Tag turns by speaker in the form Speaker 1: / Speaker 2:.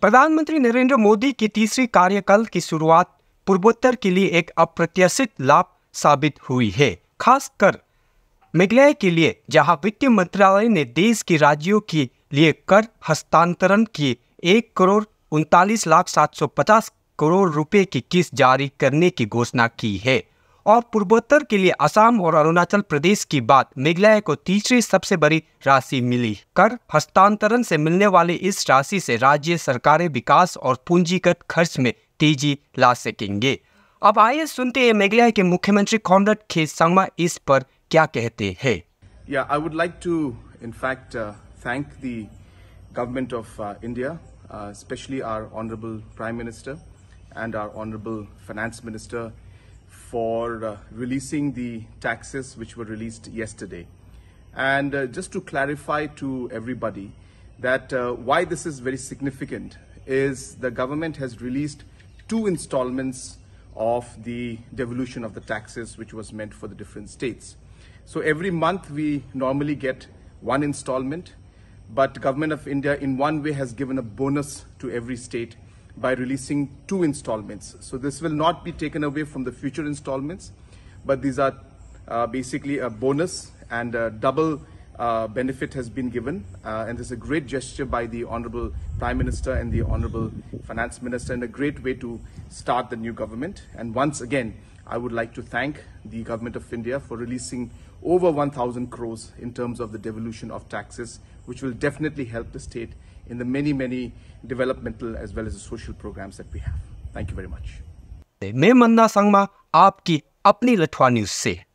Speaker 1: प्रधानमंत्री नरेंद्र मोदी की तीसरी कार्यकाल की शुरुआत पूर्वोत्तर के लिए एक अप्रत्याशित लाभ साबित हुई है खासकर मेघालय के लिए जहां वित्त मंत्रालय ने देश के राज्यों के लिए कर हस्तांतरण की एक करोड़ उनतालीस लाख सात सौ पचास करोड़ रुपए की किस्त जारी करने की घोषणा की है और पूर्वोत्तर के लिए असम और अरुणाचल प्रदेश की बात मेघालय को तीसरी सबसे बड़ी राशि मिली कर हस्तांतरण से मिलने वाली इस राशि से राज्य सरकारें विकास और पूंजीगत खर्च में तेजी ला सकेंगे अब आइए सुनते हैं मेघालय के मुख्यमंत्री कॉमरेड खे संगमा इस पर क्या कहते हैं
Speaker 2: Yeah, I would like to, in fact, uh, thank the government of uh, are honourable uh, especially minister for uh, releasing the taxes which were released yesterday. And uh, just to clarify to everybody that uh, why this is very significant is the government has released two installments of the devolution of the taxes which was meant for the different states. So every month we normally get one installment, but government of India in one way has given a bonus to every state by releasing two installments. So this will not be taken away from the future installments, but these are uh, basically a bonus and a double uh, benefit has been given. Uh, and this is a great gesture by the Honorable Prime Minister and the Honorable Finance Minister and a great way to start the new government. And once again, I would like to thank the Government of India for releasing over 1,000 crores in terms of the devolution of taxes which will definitely help the state in the many, many developmental as well as the social programs that we have. Thank you very much.
Speaker 1: आपकी अपनी से